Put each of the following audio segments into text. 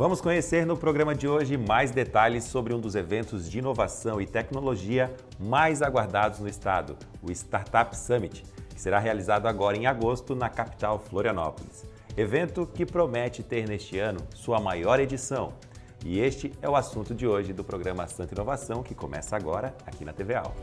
Vamos conhecer no programa de hoje mais detalhes sobre um dos eventos de inovação e tecnologia mais aguardados no estado, o Startup Summit, que será realizado agora em agosto na capital Florianópolis. Evento que promete ter neste ano sua maior edição. E este é o assunto de hoje do programa Santa Inovação, que começa agora aqui na TV Al.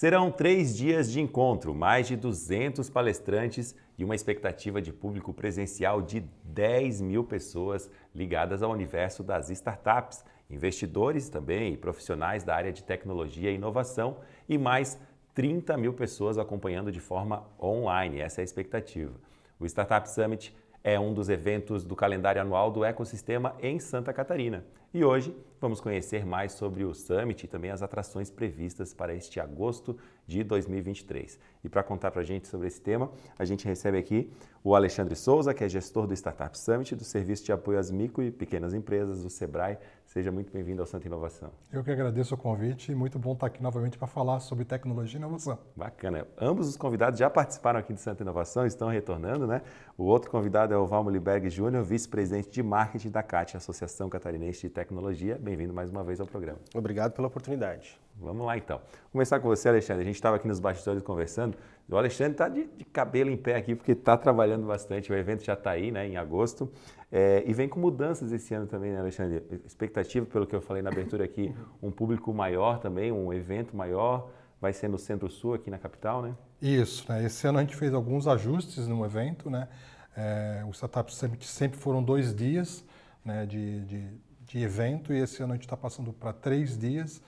Serão três dias de encontro, mais de 200 palestrantes e uma expectativa de público presencial de 10 mil pessoas ligadas ao universo das startups, investidores também e profissionais da área de tecnologia e inovação e mais 30 mil pessoas acompanhando de forma online. Essa é a expectativa. O Startup Summit é um dos eventos do calendário anual do ecossistema em Santa Catarina. E hoje vamos conhecer mais sobre o Summit e também as atrações previstas para este agosto de 2023. E para contar para a gente sobre esse tema, a gente recebe aqui o Alexandre Souza, que é gestor do Startup Summit, do Serviço de Apoio às Micro e Pequenas Empresas, do SEBRAE Seja muito bem-vindo ao Santa Inovação. Eu que agradeço o convite e muito bom estar aqui novamente para falar sobre tecnologia e inovação. Bacana. Ambos os convidados já participaram aqui do Santa Inovação, estão retornando, né? O outro convidado é o Valmo Liberg Júnior, vice-presidente de marketing da CAT, Associação Catarinense de Tecnologia. Bem-vindo mais uma vez ao programa. Obrigado pela oportunidade. Vamos lá então. Vou começar com você, Alexandre. A gente estava aqui nos bastidores conversando. O Alexandre está de, de, cabelo em pé aqui porque está trabalhando bastante. O evento já está aí, né, em agosto. É, e vem com mudanças esse ano também, né, Alexandre? Expectativa, pelo que eu falei na abertura aqui, um público maior também, um evento maior. Vai ser no Centro-Sul, aqui na capital, né? Isso, né? Esse ano a gente fez alguns ajustes no evento, né? É, os startups sempre, sempre foram dois dias né, de, de, de evento e esse ano a gente está passando para três dias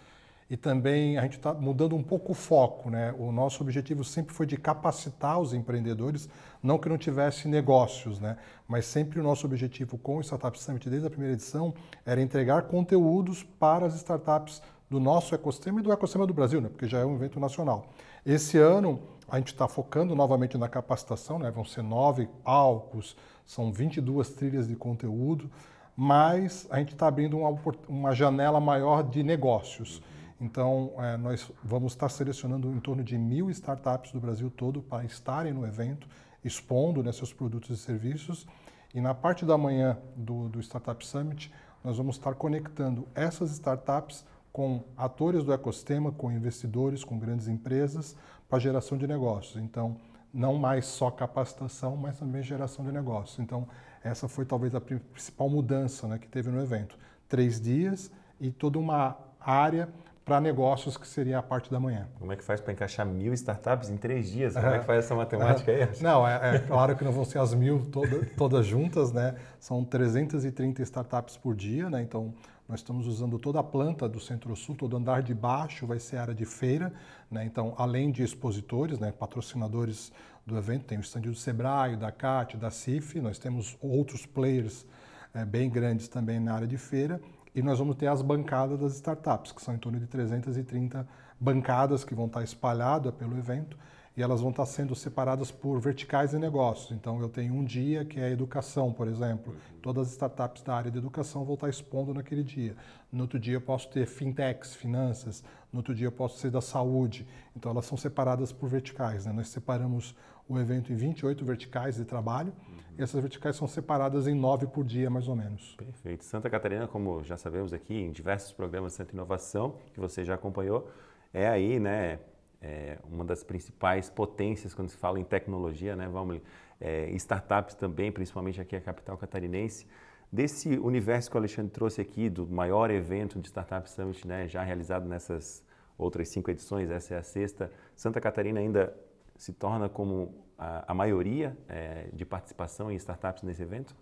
e também a gente está mudando um pouco o foco. Né? O nosso objetivo sempre foi de capacitar os empreendedores, não que não tivesse negócios, né? mas sempre o nosso objetivo com o Startup Summit, desde a primeira edição, era entregar conteúdos para as startups do nosso ecossistema e do ecossistema do Brasil, né? porque já é um evento nacional. Esse ano a gente está focando novamente na capacitação, né? vão ser nove palcos, são 22 trilhas de conteúdo, mas a gente está abrindo uma, uma janela maior de negócios. Então, é, nós vamos estar selecionando em torno de mil startups do Brasil todo para estarem no evento, expondo né, seus produtos e serviços. E na parte da manhã do, do Startup Summit, nós vamos estar conectando essas startups com atores do ecossistema, com investidores, com grandes empresas, para geração de negócios. Então, não mais só capacitação, mas também geração de negócios. Então, essa foi talvez a principal mudança né, que teve no evento. Três dias e toda uma área para negócios, que seria a parte da manhã. Como é que faz para encaixar mil startups em três dias? Como é, é que faz essa matemática aí? Não, é, é, claro que não vão ser as mil toda, todas juntas, né? São 330 startups por dia, né? Então, nós estamos usando toda a planta do Centro-Sul, todo andar de baixo vai ser área de feira, né? Então, além de expositores, né? patrocinadores do evento, tem o stand do Sebrae, da CAT, da CIF, nós temos outros players é, bem grandes também na área de feira e nós vamos ter as bancadas das startups, que são em torno de 330 bancadas que vão estar espalhadas pelo evento e elas vão estar sendo separadas por verticais de negócios. Então, eu tenho um dia que é educação, por exemplo. Todas as startups da área de educação vão estar expondo naquele dia. No outro dia, eu posso ter fintechs, finanças. No outro dia, eu posso ser da saúde. Então, elas são separadas por verticais. Né? Nós separamos o evento em 28 verticais de trabalho. Uhum. E essas verticais são separadas em nove por dia, mais ou menos. Perfeito. Santa Catarina, como já sabemos aqui, em diversos programas de Santa Inovação, que você já acompanhou, é aí, né, é, uma das principais potências quando se fala em tecnologia, né, vamos é, startups também, principalmente aqui a capital catarinense. Desse universo que o Alexandre trouxe aqui, do maior evento de Startup Summit, né, já realizado nessas outras cinco edições, essa é a sexta, Santa Catarina ainda se torna como a, a maioria é, de participação em startups nesse evento?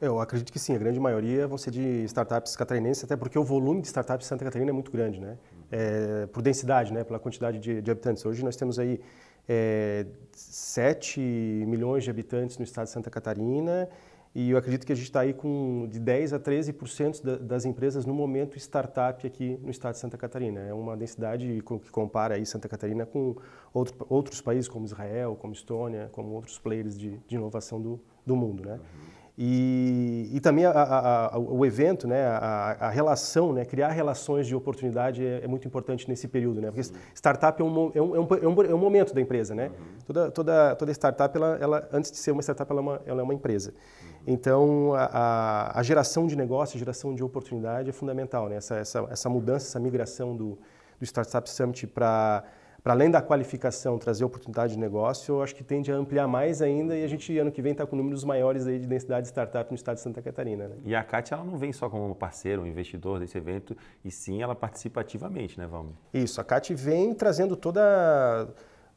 Eu acredito que sim, a grande maioria vão ser de startups catarinenses, até porque o volume de startups em Santa Catarina é muito grande, né? é, por densidade, né, pela quantidade de, de, habitantes. Hoje nós temos aí é, 7 milhões de habitantes no estado de Santa Catarina e eu acredito que a gente está aí com de 10 a 13% das empresas no momento startup aqui no estado de Santa Catarina. É uma densidade que compara aí Santa Catarina com outro, outros países como Israel, como Estônia, como outros players de, de inovação do, do mundo, né? Uhum. E, e também a, a, a, o evento, né, a, relação, né, criar relações de oportunidade é, é, muito importante nesse período, né, porque startup é, é um, é um, é um, é um momento da empresa. Né? Uhum. Toda, toda, toda startup, ela, ela, antes de ser uma startup, ela é uma, ela é uma empresa. Uhum. Então, a, a geração de negócio, a geração de oportunidade é fundamental. Né? Essa, essa, essa mudança, essa migração do, do Startup Summit para para além da qualificação trazer oportunidade de negócio, eu acho que tende a ampliar mais ainda e a gente ano que vem está com números maiores aí de densidade de startup no estado de Santa Catarina. Né? E a Cat ela não vem só como parceiro, um investidor desse evento, e sim ela participa ativamente, né, Valmir? Isso, a Cat vem trazendo toda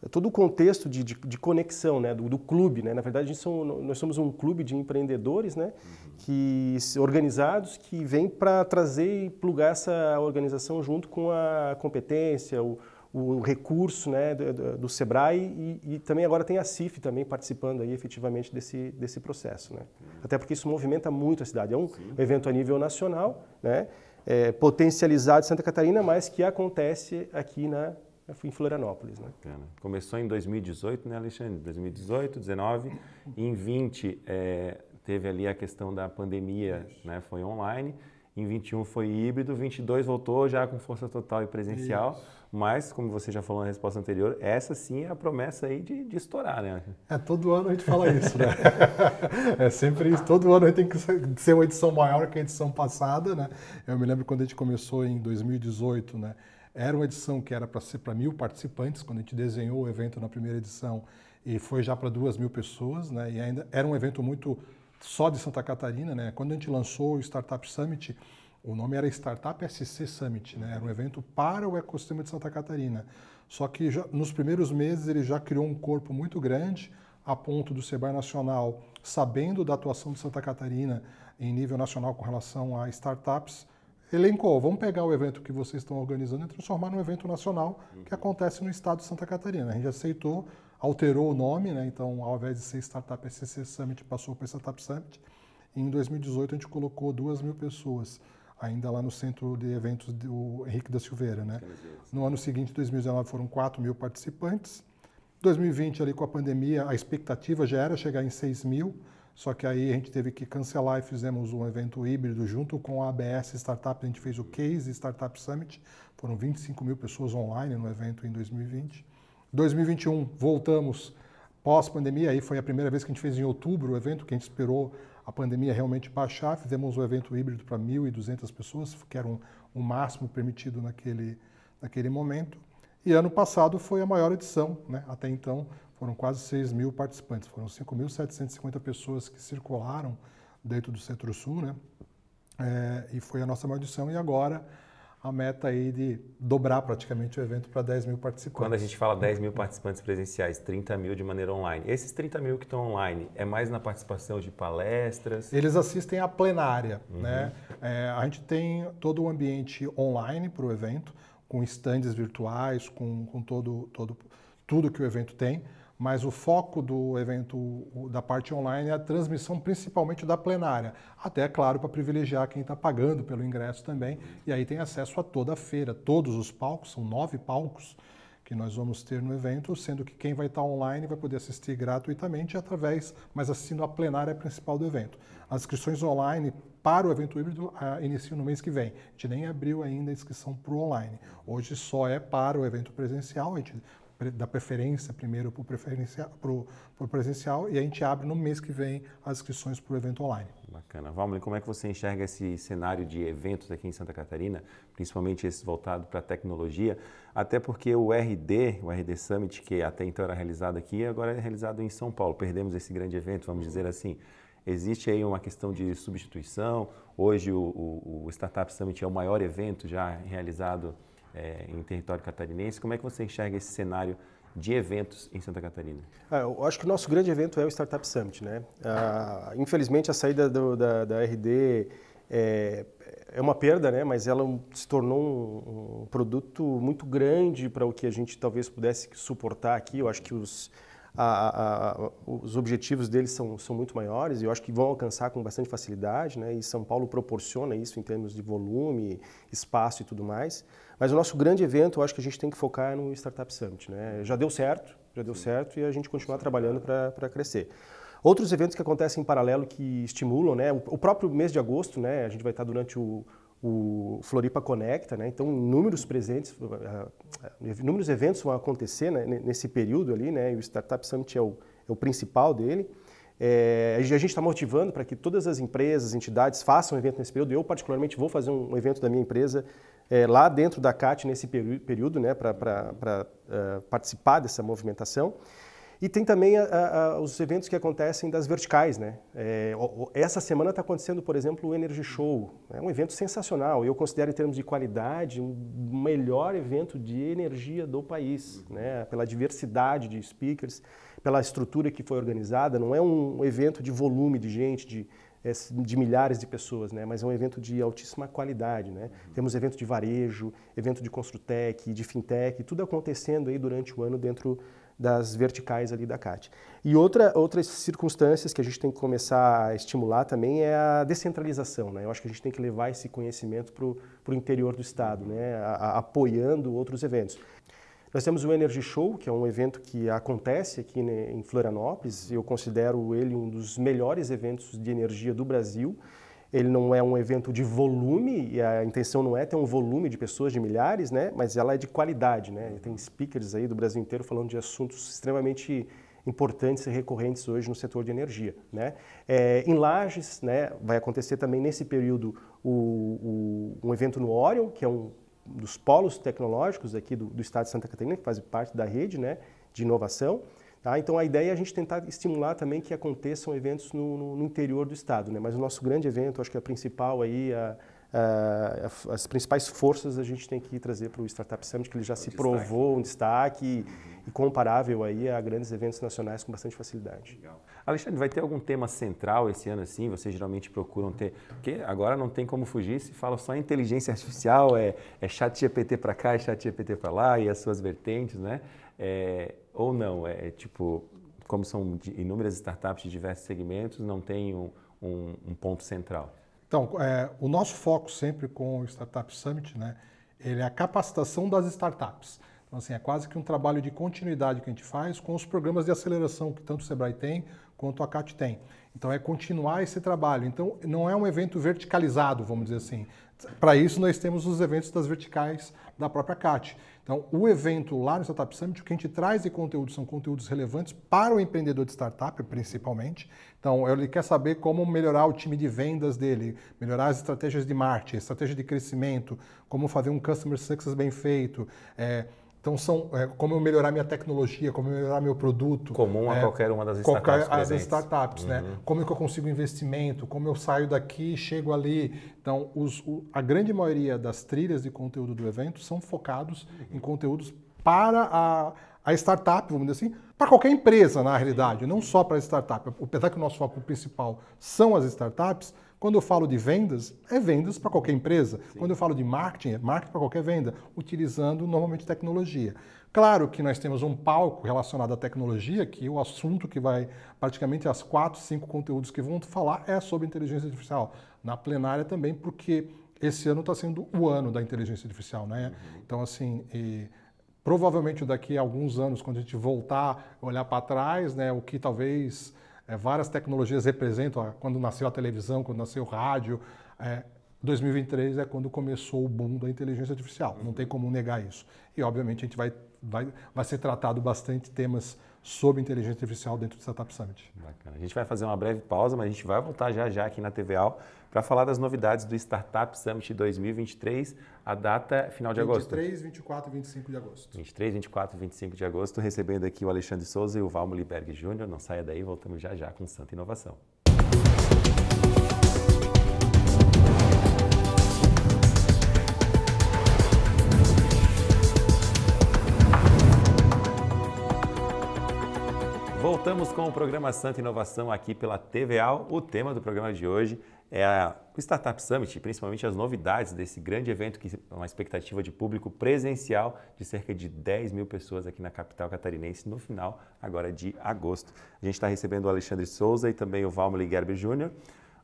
é todo o contexto de, de, de conexão né, do, do, clube. Né? Na verdade, são, nós somos um clube de empreendedores né, uhum. que, organizados que vem para trazer e plugar essa organização junto com a competência, o, o recurso né, do, do Sebrae e, e, também agora tem a CIF também participando aí efetivamente desse, desse processo. Né? Uhum. Até porque isso movimenta muito a cidade. É um Sim. evento a nível nacional, né, é, potencializado em Santa Catarina, mas que acontece aqui na eu fui em Florianópolis. Né? Bacana. Começou em 2018, né, Alexandre? 2018, 19. em 20 é, teve ali a questão da pandemia, Isso. né? Foi online. Em 21 foi híbrido, 22 voltou já com força total e presencial. Isso. Mas, como você já falou na resposta anterior, essa sim é a promessa aí de, de estourar, né? É, todo ano a gente fala isso, né? é sempre isso. Todo ano a gente tem que ser uma edição maior que a edição passada, né? Eu me lembro quando a gente começou em 2018, né? Era uma edição que era para ser para mil participantes, quando a gente desenhou o evento na primeira edição, e foi já para duas mil pessoas, né? E ainda era um evento muito só de Santa Catarina, né? Quando a gente lançou o Startup Summit, o nome era Startup SC Summit, né? Era um evento para o ecossistema de Santa Catarina. Só que já, nos primeiros meses ele já criou um corpo muito grande, a ponto do Sebrae Nacional, sabendo da atuação de Santa Catarina em nível nacional com relação a startups, elencou, vamos pegar o evento que vocês estão organizando e transformar num evento nacional que uhum. acontece no estado de Santa Catarina. A gente aceitou, alterou o nome, né? então ao invés de ser Startup SCC Summit, passou para Startup Summit. E em 2018 a gente colocou duas mil pessoas ainda lá no centro de eventos do Henrique da Silveira. Né? Assim. No ano seguinte, 2019, foram 4 mil participantes. 2020, ali com a pandemia, a expectativa já era chegar em 6 mil. Só que aí a gente teve que cancelar e fizemos um evento híbrido junto com a ABS Startup. A gente fez o Case Startup Summit. Foram 25 mil pessoas online no evento em 2020. 2021, voltamos pós-pandemia. Aí foi a primeira vez que a gente fez em outubro o evento, que a gente esperou a pandemia realmente baixar. Fizemos o um evento híbrido para 1.200 pessoas, que era um, um máximo permitido naquele, naquele momento. E ano passado foi a maior edição, né? até então foram quase 6 mil participantes, foram 5.750 pessoas que circularam dentro do Centro-Sul, né? É, e foi a nossa maior edição e agora a meta aí de dobrar praticamente o evento para 10 mil participantes. Quando a gente fala 10 mil participantes presenciais, 30 mil de maneira online, esses 30 mil que estão online, é mais na participação de palestras? Eles assistem à plenária, uhum. né? É, a gente tem todo o ambiente online para o evento, com estandes virtuais, com, com todo, todo, tudo que o evento tem, mas o foco do evento, da parte online, é a transmissão principalmente da plenária. Até, é claro, para privilegiar quem está pagando pelo ingresso também, e aí tem acesso a toda a feira, todos os palcos, são nove palcos, que nós vamos ter no evento, sendo que quem vai estar online vai poder assistir gratuitamente através, mas assistindo a plenária principal do evento. As inscrições online para o evento híbrido ah, iniciam no mês que vem. A gente nem abriu ainda a inscrição para o online. Hoje só é para o evento presencial. A gente da preferência primeiro para o preferencial, pro, pro presencial e a gente abre no mês que vem as inscrições para o evento online. Bacana. Valmir, como é que você enxerga esse cenário de eventos aqui em Santa Catarina, principalmente esse voltado para a tecnologia? Até porque o RD, o RD Summit, que até então era realizado aqui, agora é realizado em São Paulo. Perdemos esse grande evento, vamos dizer assim. Existe aí uma questão de substituição. Hoje o, o, o Startup Summit é o maior evento já realizado é, em território catarinense. Como é que você enxerga esse cenário de eventos em Santa Catarina? Ah, eu acho que o nosso grande evento é o Startup Summit, né? Ah, infelizmente a saída do, da, da, RD é, é, uma perda, né? Mas ela se tornou um, um produto muito grande para o que a gente talvez pudesse suportar aqui. Eu acho que os a, a, os objetivos deles são, são muito maiores e eu acho que vão alcançar com bastante facilidade, né? E São Paulo proporciona isso em termos de volume, espaço e tudo mais. Mas o nosso grande evento, eu acho que a gente tem que focar no Startup Summit, né? Já deu certo, já deu Sim. certo e a gente continua trabalhando para crescer. Outros eventos que acontecem em paralelo que estimulam, né? O próprio mês de agosto, né? A gente vai estar durante o o Floripa Conecta, né? então inúmeros presentes, eh, eh, inúmeros eventos vão acontecer né? nesse período ali, né? o Startup Summit é o, é o principal dele. É, a gente está motivando para que todas as empresas, entidades façam evento nesse período. Eu, particularmente, vou fazer um evento da minha empresa é, lá dentro da CAT nesse período, né, para uh, participar dessa movimentação. E tem também a, a, os eventos que acontecem das verticais, né? É, essa semana está acontecendo, por exemplo, o Energy Show. É um evento sensacional. Eu considero, em termos de qualidade, um melhor evento de energia do país, né? Pela diversidade de speakers, pela estrutura que foi organizada. Não é um evento de volume de gente, de, é, de milhares de pessoas, né? mas é um evento de altíssima qualidade. Né? Uhum. Temos evento de varejo, evento de Construtec, de Fintech, tudo acontecendo aí durante o ano dentro das verticais ali da CAT. E outra, outras circunstâncias que a gente tem que começar a estimular também é a descentralização. Né? Eu acho que a gente tem que levar esse conhecimento para o interior do Estado, né? A, a, apoiando outros eventos. Nós temos o Energy Show, que é um evento que acontece aqui né, em Florianópolis. Eu considero ele um dos melhores eventos de energia do Brasil ele não é um evento de volume, e a intenção não é ter um volume de pessoas, de milhares, né? mas ela é de qualidade. Né? Tem speakers aí do Brasil inteiro falando de assuntos extremamente importantes e recorrentes hoje no setor de energia. Né? É, em Lages, né, vai acontecer também nesse período o, o, um evento no Orion, que é um dos polos tecnológicos aqui do, do estado de Santa Catarina, que faz parte da rede né, de inovação. Tá? Então a ideia é a gente tentar estimular também que aconteçam eventos no, no, no interior do estado, né? mas o nosso grande evento, acho que é a principal aí, a, a, a, as principais forças a gente tem que trazer para o Startup Summit, que ele já o se destaque. provou um destaque e, uhum. e, comparável aí a grandes eventos nacionais com bastante facilidade. Legal. Alexandre, vai ter algum tema central esse ano assim? Vocês geralmente procuram ter, porque agora não tem como fugir, se fala só inteligência artificial, é, é chat GPT para cá, é chat GPT para lá e as suas vertentes, né? É, ou não, é, é tipo, como são inúmeras startups de diversos segmentos, não tem um, um, um ponto central? Então, é, o nosso foco sempre com o Startup Summit, né, ele é a capacitação das startups. Então, assim, é quase que um trabalho de continuidade que a gente faz com os programas de aceleração que tanto o Sebrae tem quanto a CAT tem. Então, é continuar esse trabalho. Então, não é um evento verticalizado, vamos dizer assim. Para isso, nós temos os eventos das verticais da própria CAT. Então, o evento lá no Startup Summit, o que a gente traz de conteúdo são conteúdos relevantes para o empreendedor de startup, principalmente. Então, ele quer saber como melhorar o time de vendas dele, melhorar as estratégias de marketing, estratégia de crescimento, como fazer um customer success bem feito. É, então são é, como eu melhorar minha tecnologia, como eu melhorar meu produto. Comum a é, qualquer uma das startups. Qualquer as startups, né? uhum. né? Como é que eu consigo investimento, como eu saio daqui chego ali. Então, os, o, a grande maioria das trilhas de conteúdo do evento são focados em conteúdos para a, a startup, vamos dizer assim, para qualquer empresa, na realidade, não só para a startup. Apesar que o nosso foco principal são as startups, quando eu falo de vendas, é vendas para qualquer empresa. Sim. Quando eu falo de marketing, é marketing para qualquer venda, utilizando normalmente tecnologia. Claro que nós temos um palco relacionado à tecnologia, que o assunto que vai, praticamente as quatro, cinco conteúdos que vão falar é sobre inteligência artificial. Na plenária também, porque esse ano está sendo o ano da inteligência artificial, né? Uhum. Então, assim, e, provavelmente daqui a alguns anos, quando a gente voltar, olhar para trás, né, o que talvez é, várias tecnologias representam quando nasceu a televisão, quando nasceu o rádio. É, 2023 é quando começou o boom da inteligência artificial. Não tem como negar isso. E, obviamente, a gente vai, vai, vai ser tratado bastante temas sobre inteligência artificial dentro do Startup Summit. Bacana. A gente vai fazer uma breve pausa, mas a gente vai voltar já já aqui na TVA para falar das novidades do Startup Summit 2023, a data é final de agosto. 23, 24 e 25 de agosto. 23, 24 e 25 de agosto, recebendo aqui o Alexandre Souza e o Valmo Liberg Júnior. Não saia daí, voltamos já já com Santa Inovação. voltamos com o programa Santa Inovação aqui pela TVAL. O tema do programa de hoje é o Startup Summit, principalmente as novidades desse grande evento que é uma expectativa de público presencial de cerca de 10 mil pessoas aqui na capital catarinense no final agora de agosto. A gente está recebendo o Alexandre Souza e também o Valmeli Gerber Júnior.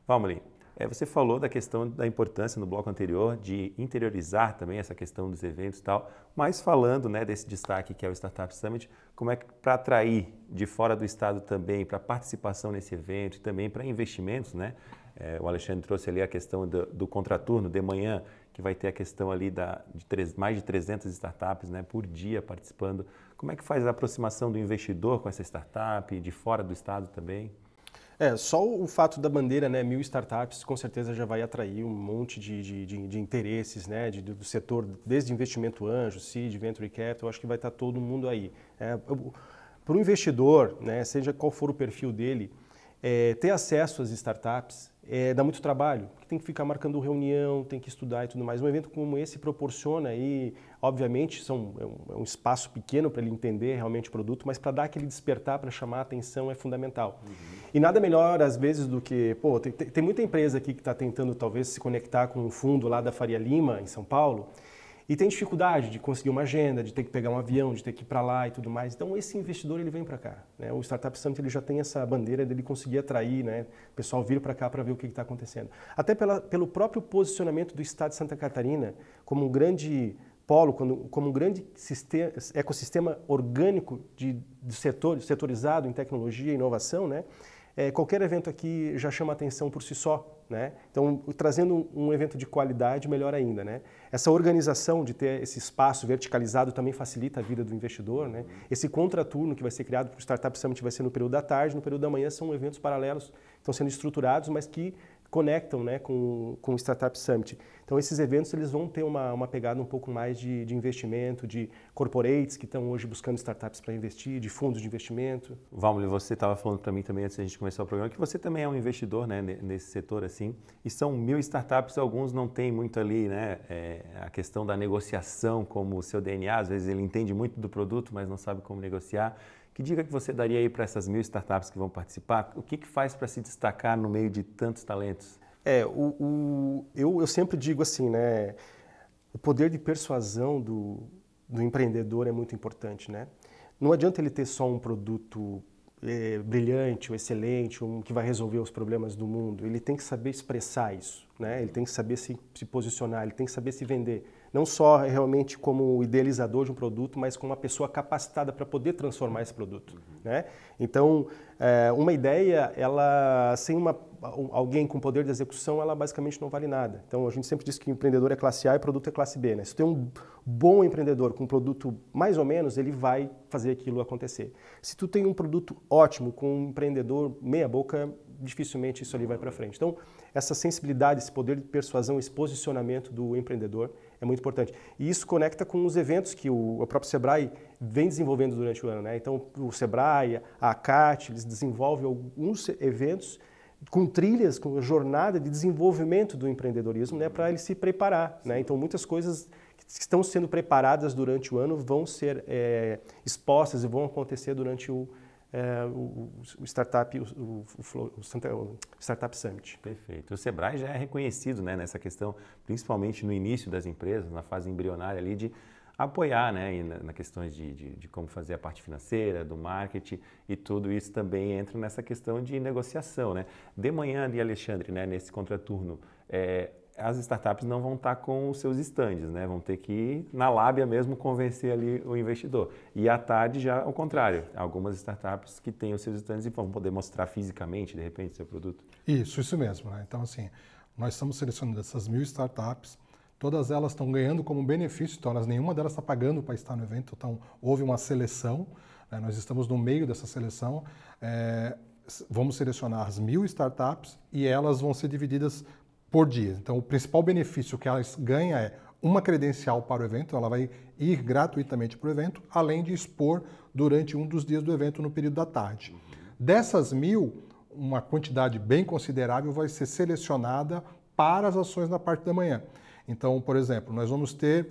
Valmeli, é, você falou da questão da importância no bloco anterior de interiorizar também essa questão dos eventos e tal, mas falando né, desse destaque que é o Startup Summit, como é que para atrair de fora do estado também para participação nesse evento e também para investimentos, né? É, o Alexandre trouxe ali a questão do, do, contraturno de manhã, que vai ter a questão ali da, de três, mais de 300 startups né, por dia participando. Como é que faz a aproximação do investidor com essa startup, de fora do estado também? É, só o fato da bandeira, né, mil startups, com certeza já vai atrair um monte de, de, de, de interesses, né, de, do setor, desde investimento anjo, seed, venture capital, acho que vai estar tá todo mundo aí. É, Para o investidor, né, seja qual for o perfil dele, é, ter acesso às startups, é, dá muito trabalho, porque tem que ficar marcando reunião, tem que estudar e tudo mais. Um evento como esse proporciona aí, obviamente, são, é, um, é um espaço pequeno para ele entender realmente o produto, mas para dar aquele despertar, para chamar a atenção é fundamental. Uhum. E nada melhor, às vezes, do que, pô, tem, tem muita empresa aqui que está tentando talvez se conectar com um fundo lá da Faria Lima, em São Paulo, e tem dificuldade de conseguir uma agenda, de ter que pegar um avião, de ter que ir para lá e tudo mais. Então esse investidor ele vem para cá. Né? O Startup Summit ele já tem essa bandeira dele conseguir atrair, né? o pessoal vir para cá para ver o que está acontecendo. Até pela, pelo próprio posicionamento do Estado de Santa Catarina como um grande polo, como um grande sistema, ecossistema orgânico de, de setor, setorizado em tecnologia e inovação, né? é, qualquer evento aqui já chama atenção por si só, né? Então, trazendo um evento de qualidade, melhor ainda, né? Essa organização de ter esse espaço verticalizado também facilita a vida do investidor, né? Esse contraturno que vai ser criado para o Startup Summit vai ser no período da tarde, no período da manhã são eventos paralelos, estão sendo estruturados, mas que conectam né, com, com o Startup Summit. Então, esses eventos eles vão ter uma, uma pegada um pouco mais de, de investimento, de corporates que estão hoje buscando startups para investir, de fundos de investimento. Valmir, você estava falando para mim também, antes a gente começar o programa, que você também é um investidor né, nesse setor, assim, e são mil startups, alguns não têm muito ali né, é, a questão da negociação como o seu DNA, às vezes ele entende muito do produto, mas não sabe como negociar. Que dica que você daria aí para essas mil startups que vão participar? O que, que faz para se destacar no meio de tantos talentos? É, o, o eu, eu sempre digo assim, né? O poder de persuasão do, do empreendedor é muito importante, né? Não adianta ele ter só um produto é, brilhante ou excelente, um que vai resolver os problemas do mundo. Ele tem que saber expressar isso, né? Ele tem que saber se, se posicionar, ele tem que saber se vender não só realmente como idealizador de um produto, mas como uma pessoa capacitada para poder transformar esse produto. Uhum. Né? Então, é, uma ideia, ela sem uma, alguém com poder de execução, ela basicamente não vale nada. Então, a gente sempre diz que empreendedor é classe A e produto é classe B. Né? Se tem um bom empreendedor com um produto mais ou menos, ele vai fazer aquilo acontecer. Se tu tem um produto ótimo com um empreendedor meia boca, dificilmente isso ali vai para frente. Então, essa sensibilidade, esse poder de persuasão, esse posicionamento do empreendedor é muito importante. E isso conecta com os eventos que o, o próprio Sebrae vem desenvolvendo durante o ano. Né? Então, o Sebrae, a ACAT, eles desenvolvem alguns eventos com trilhas, com jornada de desenvolvimento do empreendedorismo, né, para ele se preparar. Né? Então, muitas coisas que estão sendo preparadas durante o ano vão ser é, expostas e vão acontecer durante o ano é, o, o, startup, o, o, startup Summit. Perfeito. O Sebrae já é reconhecido né, nessa questão, principalmente no início das empresas, na fase embrionária ali de apoiar né, na, na questões de, de, de, como fazer a parte financeira, do marketing e tudo isso também entra nessa questão de negociação. Né? De manhã ali, Alexandre, né, nesse contraturno, é, as startups não vão estar com os seus estandes, né? Vão ter que ir na lábia mesmo convencer ali o investidor. E à tarde já o contrário, algumas startups que têm os seus estandes e vão poder mostrar fisicamente, de repente, seu produto. Isso, isso mesmo. Né? Então, assim, nós estamos selecionando essas mil startups, todas elas estão ganhando como benefício, então elas, nenhuma delas está pagando para estar no evento, então houve uma seleção, né? nós estamos no meio dessa seleção. É, vamos selecionar as mil startups e elas vão ser divididas por dia. Então, o principal benefício que ela ganha é uma credencial para o evento, ela vai ir gratuitamente para o evento, além de expor durante um dos dias do evento no período da tarde. Dessas mil, uma quantidade bem considerável vai ser selecionada para as ações na parte da manhã. Então, por exemplo, nós vamos ter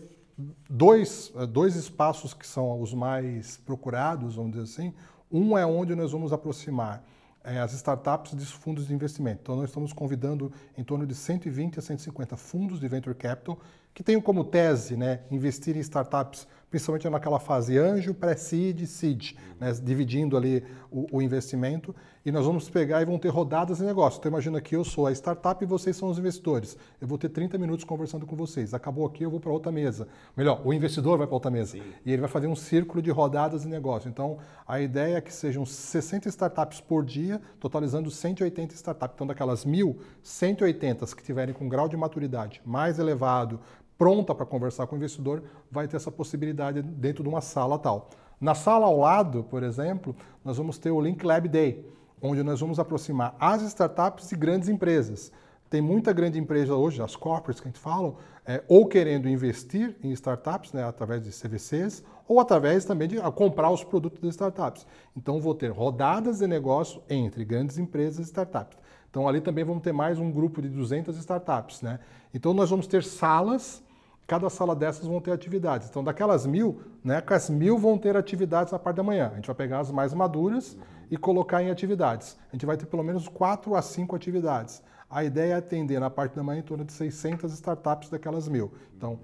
dois, eh, dois espaços que são os mais procurados, vamos dizer assim. Um é onde nós vamos aproximar é, as startups dos fundos de investimento. Então, nós estamos convidando em torno de 120 a 150 fundos de venture capital que tenham como tese né, investir em startups principalmente naquela fase anjo, pré-seed, seed, né? dividindo ali o, o, investimento. E nós vamos pegar e vão ter rodadas de negócio. Então imagina que eu sou a startup e vocês são os investidores. Eu vou ter 30 minutos conversando com vocês. Acabou aqui, eu vou para outra mesa. Melhor, o investidor vai para outra mesa. Sim. E ele vai fazer um círculo de rodadas de negócio. Então a ideia é que sejam 60 startups por dia, totalizando 180 startups. Então daquelas mil, 180 que tiverem com grau de maturidade mais elevado, pronta para conversar com o investidor, vai ter essa possibilidade dentro de uma sala tal. Na sala ao lado, por exemplo, nós vamos ter o Link Lab Day, onde nós vamos aproximar as startups e grandes empresas. Tem muita grande empresa hoje, as corporates que a gente fala, é, ou querendo investir em startups, né, através de CVCs, ou através também de comprar os produtos das startups. Então, vou ter rodadas de negócio entre grandes empresas e startups. Então, ali também vamos ter mais um grupo de 200 startups. Né? Então, nós vamos ter salas cada sala dessas vão ter atividades. Então, daquelas mil, né, as mil vão ter atividades na parte da manhã. A gente vai pegar as mais maduras e colocar em atividades. A gente vai ter pelo menos quatro a cinco atividades. A ideia é atender na parte da manhã em torno de 600 startups daquelas mil. Então,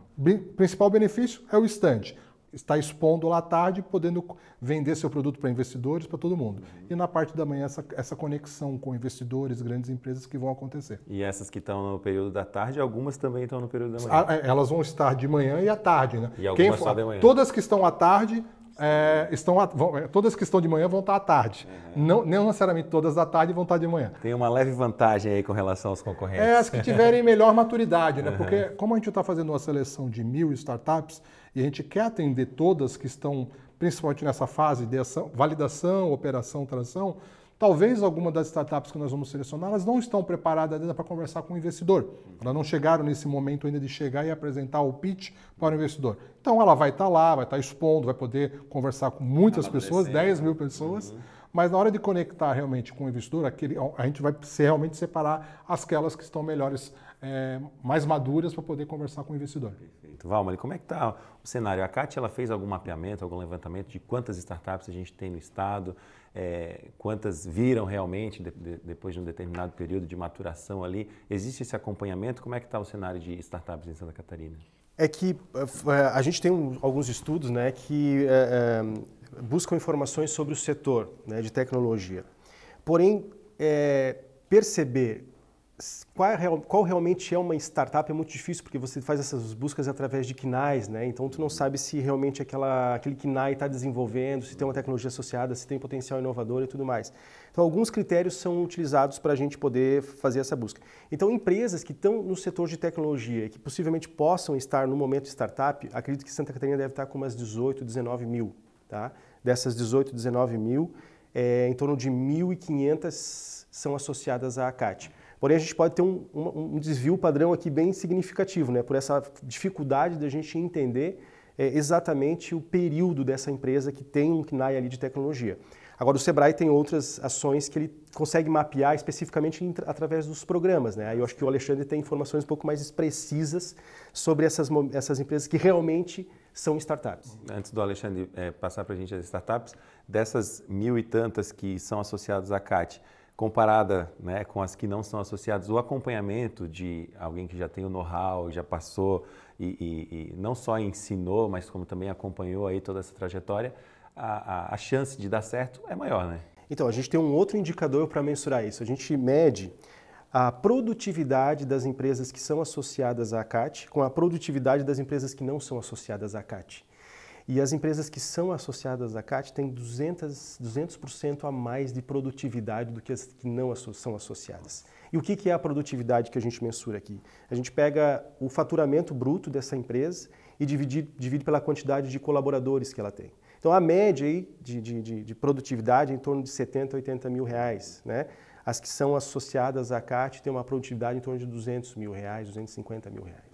principal benefício é o estande está expondo lá à tarde, podendo vender seu produto para investidores, para todo mundo. Uhum. E na parte da manhã, essa, essa conexão com investidores, grandes empresas que vão acontecer. E essas que estão no período da tarde, algumas também estão no período da manhã? Ah, é, elas vão estar de manhã e à tarde, né? E algumas for, só de manhã. Todas que estão à tarde é, estão a, vão, é, todas que estão de manhã vão estar à tarde. Uhum. Nem Não, não, necessariamente todas da tarde vão estar de manhã. Tem uma leve vantagem aí com relação aos concorrentes. É, as que tiverem melhor maturidade, né? Uhum. Porque como a gente está fazendo uma seleção de mil startups, e a gente quer atender todas que estão principalmente nessa fase de validação, operação, transação, talvez alguma das startups que nós vamos selecionar, elas não estão preparadas ainda para conversar com o investidor. Elas não chegaram nesse momento ainda de chegar e apresentar o pitch para o investidor. Então ela vai estar lá, vai estar expondo, vai poder conversar com muitas tá pessoas, 10 né? mil pessoas. Uhum. Mas na hora de conectar realmente com o investidor, aquele, a gente vai realmente separar aquelas que estão melhores é, mais maduras para poder conversar com o investidor. Perfeito. como é que está o cenário? A Cátia, ela fez algum mapeamento, algum levantamento de quantas startups a gente tem no estado, é, quantas viram realmente de, de, depois de um determinado período de maturação ali? Existe esse acompanhamento? Como é que está o cenário de startups em Santa Catarina? É que é, é, a gente tem alguns estudos né, que é, é, buscam informações sobre o setor né, de tecnologia. Porém, perceber qual, é, qual, realmente é uma startup é muito difícil porque você faz essas buscas através de quinais, né? Então tu não sabe se realmente aquela, aquele quinai está desenvolvendo, se tem uma tecnologia associada, se tem potencial inovador e tudo mais. Então alguns critérios são utilizados para a gente poder fazer essa busca. Então empresas que estão no setor de tecnologia que possivelmente possam estar no momento startup, acredito que Santa Catarina deve estar com umas 18, 19 mil, tá? Dessas 18, 19 mil, é, em torno de 1.500 são associadas à ACAT. Porém, a gente pode ter um, um, um desvio padrão aqui bem significativo, né? por essa dificuldade da gente entender é, exatamente o período dessa empresa que tem um KNAI ali de tecnologia. Agora, o Sebrae tem outras ações que ele consegue mapear especificamente através dos programas. Né? Aí eu acho que o Alexandre tem informações um pouco mais precisas sobre essas, essas empresas que realmente são startups. Antes do Alexandre é, passar para a gente as startups, dessas mil e tantas que são associadas à CAT, comparada né, com as que não são associadas, o acompanhamento de alguém que já tem o know-how, já passou e, e, e, não só ensinou, mas como também acompanhou aí toda essa trajetória, a, a, a chance de dar certo é maior, né? Então, a gente tem um outro indicador para mensurar isso. A gente mede a produtividade das empresas que são associadas à CAT com a produtividade das empresas que não são associadas à CAT. E as empresas que são associadas à CAT têm 200%, 200 a mais de produtividade do que as que não são associadas. E o que é a produtividade que a gente mensura aqui? A gente pega o faturamento bruto dessa empresa e divide, divide pela quantidade de colaboradores que ela tem. Então, a média aí de, de, de produtividade é em torno de 70, 80 mil reais. Né? As que são associadas à CAT têm uma produtividade em torno de 200 mil reais, 250 mil reais.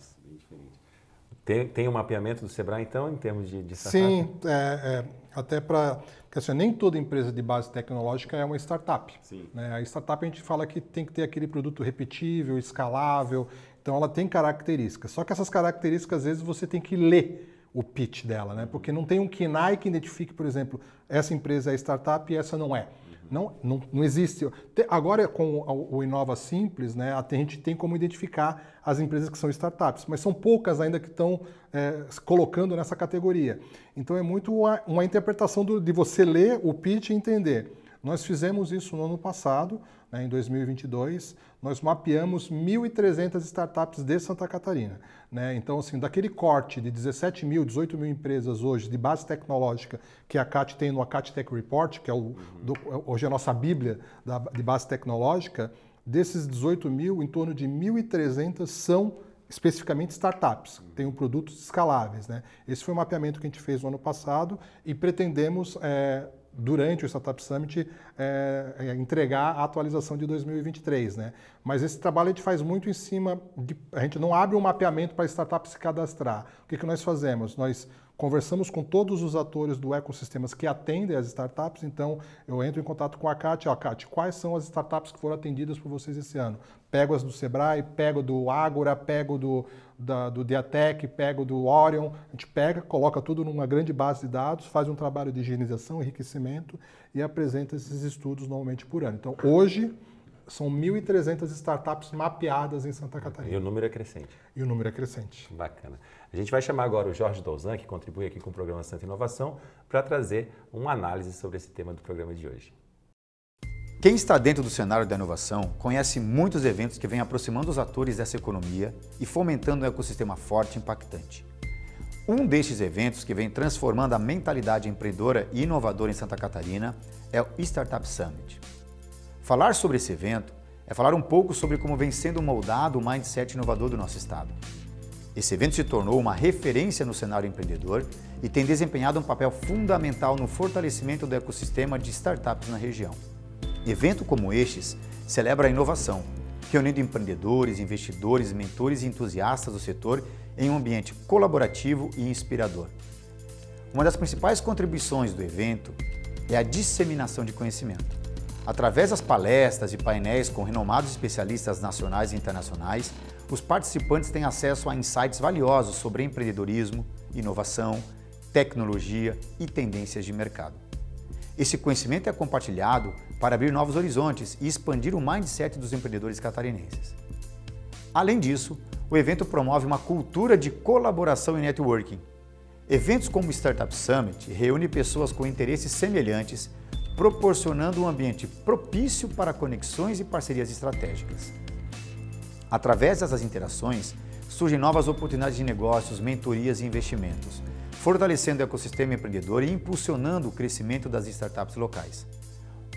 Tem, tem um mapeamento do Sebrae, então, em termos de, de startup? Sim, é, é, até para... Porque assim, nem toda empresa de base tecnológica é uma startup. Sim. Né? A startup a gente fala que tem que ter aquele produto repetível, escalável. Então, ela tem características. Só que essas características, às vezes, você tem que ler o pitch dela, né? Porque não tem um KNAI que identifique, por exemplo, essa empresa é startup e essa não é. Não, não, não existe. Agora, com o Inova Simples, né, a gente tem como identificar as empresas que são startups, mas são poucas ainda que estão é, colocando nessa categoria. Então, é muito uma, uma interpretação do, de você ler o pitch e entender. Nós fizemos isso no ano passado, né, em 2022, nós mapeamos 1.300 startups de Santa Catarina. Né? Então, assim, daquele corte de 17 mil, 18 mil empresas hoje de base tecnológica que a CAT tem no ACAT Tech Report, que é o, uhum. do, é, hoje é a nossa bíblia da, de base tecnológica, desses 18 mil, em torno de 1.300 são especificamente startups, têm um produtos escaláveis. Né? Esse foi o mapeamento que a gente fez no ano passado e pretendemos é, durante o Startup Summit, é, é entregar a atualização de 2023. Né? Mas esse trabalho a gente faz muito em cima, de, a gente não abre um mapeamento para a startup se cadastrar. O que, que nós fazemos? Nós Conversamos com todos os atores do ecossistema que atendem as startups, então eu entro em contato com a Cátia, ó, Cátia, quais são as startups que foram atendidas por vocês esse ano? Pego as do Sebrae, pego do Ágora, pego do, da, do Diatec, pego do Orion, a gente pega, coloca tudo numa grande base de dados, faz um trabalho de higienização, enriquecimento e apresenta esses estudos normalmente por ano. Então, hoje, são 1.300 startups mapeadas em Santa Catarina. E o número é crescente. E o número é crescente. Bacana. A gente vai chamar agora o Jorge Dolzan, que contribui aqui com o programa Santa Inovação, para trazer uma análise sobre esse tema do programa de hoje. Quem está dentro do cenário da inovação conhece muitos eventos que vêm aproximando os atores dessa economia e fomentando um ecossistema forte e impactante. Um destes eventos que vem transformando a mentalidade empreendedora e inovadora em Santa Catarina é o Startup Summit. Falar sobre esse evento é falar um pouco sobre como vem sendo moldado o mindset inovador do nosso estado. Esse evento se tornou uma referência no cenário empreendedor e tem desempenhado um papel fundamental no fortalecimento do ecossistema de startups na região. Evento como estes celebra a inovação, reunindo empreendedores, investidores, mentores e entusiastas do setor em um ambiente colaborativo e inspirador. Uma das principais contribuições do evento é a disseminação de conhecimento. Através das palestras e painéis com renomados especialistas nacionais e internacionais, os participantes têm acesso a insights valiosos sobre empreendedorismo, inovação, tecnologia e tendências de mercado. Esse conhecimento é compartilhado para abrir novos horizontes e expandir o mindset dos empreendedores catarinenses. Além disso, o evento promove uma cultura de colaboração e networking. Eventos como o Startup Summit reúne pessoas com interesses semelhantes, proporcionando um ambiente propício para conexões e parcerias estratégicas. Através dessas interações, surgem novas oportunidades de negócios, mentorias e investimentos, fortalecendo o ecossistema empreendedor e impulsionando o crescimento das startups locais.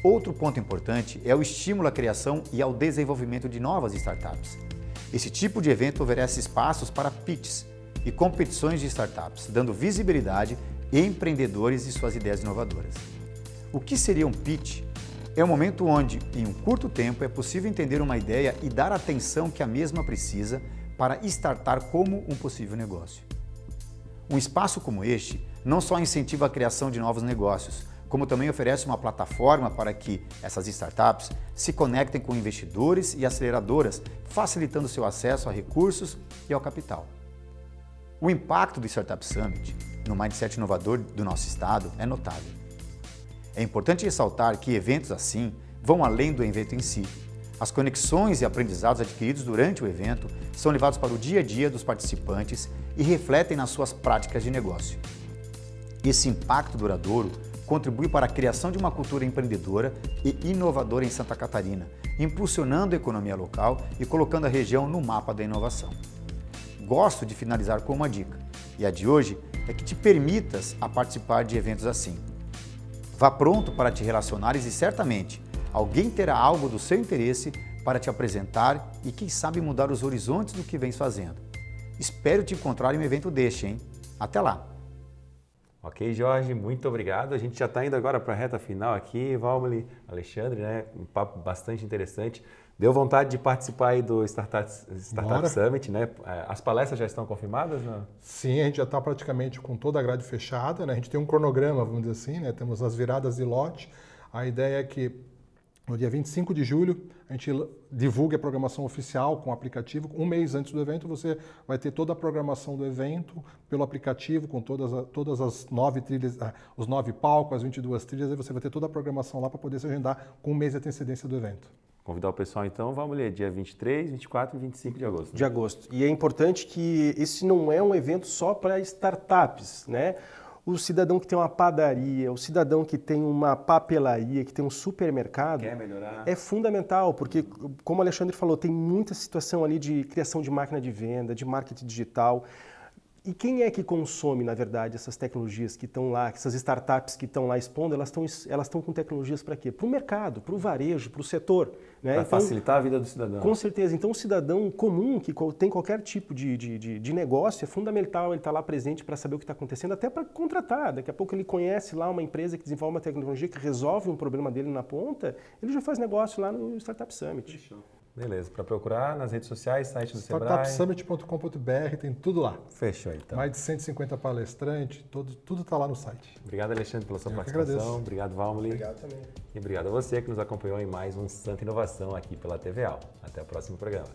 Outro ponto importante é o estímulo à criação e ao desenvolvimento de novas startups. Esse tipo de evento oferece espaços para pitches e competições de startups, dando visibilidade a empreendedores e suas ideias inovadoras. O que seria um pitch é o momento onde, em um curto tempo, é possível entender uma ideia e dar a atenção que a mesma precisa para startar como um possível negócio. Um espaço como este não só incentiva a criação de novos negócios, como também oferece uma plataforma para que essas startups se conectem com investidores e aceleradoras, facilitando seu acesso a recursos e ao capital. O impacto do Startup Summit no mindset inovador do nosso estado é notável. É importante ressaltar que eventos assim vão além do evento em si. As conexões e aprendizados adquiridos durante o evento são levados para o dia a dia dos participantes e refletem nas suas práticas de negócio. Esse impacto duradouro contribui para a criação de uma cultura empreendedora e inovadora em Santa Catarina, impulsionando a economia local e colocando a região no mapa da inovação. Gosto de finalizar com uma dica, e a de hoje é que te permitas a participar de eventos assim. Vá pronto para te relacionares e certamente alguém terá algo do seu interesse para te apresentar e quem sabe mudar os horizontes do que vens fazendo. Espero te encontrar em um evento deste, hein? Até lá! Ok, Jorge, muito obrigado. A gente já está indo agora para a reta final aqui. Valmeli, Alexandre, né? um papo bastante interessante. Deu vontade de participar aí do Startup, Startup Summit, né? É, as palestras já estão confirmadas, não? Sim, a gente já está praticamente com toda a grade fechada, né? A gente tem um cronograma, vamos dizer assim, né? Temos as viradas de lote. A ideia é que no dia 25 de julho, a gente divulga a programação oficial com o aplicativo. Um mês antes do evento, você vai ter toda a programação do evento pelo aplicativo, com todas, todas as nove trilhas, ah, os nove palcos, as 22 trilhas. Aí você vai ter toda a programação lá para poder se agendar com um mês de antecedência do evento. Convidar o pessoal então, vamos ler, dia 23, 24 e 25 de agosto. Né? De agosto. E é importante que esse não é um evento só para startups, né? o cidadão que tem uma padaria, o cidadão que tem uma papelaria, que tem um supermercado, é fundamental, porque, como o Alexandre falou, tem muita situação ali de criação de máquina de venda, de marketing digital. E quem é que consome, na verdade, essas tecnologias que estão lá, essas startups que estão lá expondo, elas estão elas estão com tecnologias para quê? Para o mercado, para o varejo, para o setor. Né? Para então, facilitar a vida do cidadão. Com certeza. Então, o cidadão comum que tem qualquer tipo de, de, de, de negócio, é fundamental ele estar tá lá presente para saber o que está acontecendo, até para contratar. Daqui a pouco ele conhece lá uma empresa que desenvolve uma tecnologia que resolve um problema dele na ponta, ele já faz negócio lá no Startup Summit. Fechou. Beleza, para procurar nas redes sociais, site do Startupsummit.com.br, tem tudo lá. Fechou então. Mais de 150 palestrantes, todo, tudo está lá no site. Obrigado, Alexandre, pela sua Eu participação. Obrigado, Valmoli. Obrigado também. E obrigado a você que nos acompanhou em mais um Santa Inovação aqui pela TVA. Até o próximo programa.